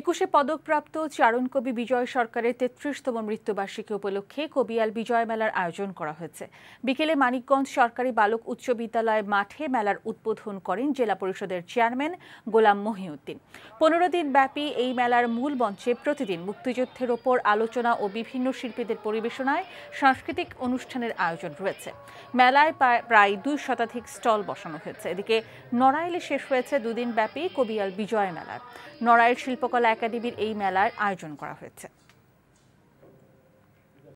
একুশে পদকপ্রাপ্ত চারণ কবি বিজয় সরকারের তেত্রিশতম মৃত্যুবার্ষিকী উপলক্ষে কবিয়াল বিজয় মেলার আয়োজন করা হয়েছে বিকেলে মানিকগঞ্জ সরকারি বালক উচ্চ বিদ্যালয় মাঠে মেলার উদ্বোধন করেন জেলা পরিষদের চেয়ারম্যান গোলাম মহিউদ্দিন পনেরো দিন ব্যাপী এই মেলার মূল মঞ্চে প্রতিদিন মুক্তিযুদ্ধের ওপর আলোচনা ও বিভিন্ন শিল্পীদের পরিবেশনায় সাংস্কৃতিক অনুষ্ঠানের আয়োজন রয়েছে মেলায় প্রায় দুই শতাধিক স্টল বসানো হয়েছে এদিকে নড়াইলে শেষ হয়েছে দুদিন ব্যাপী কবিয়াল বিজয় মেলার নড়াইল শিল্পকলা কলা একাডেমির এই মেলার আয়োজন করা হয়েছে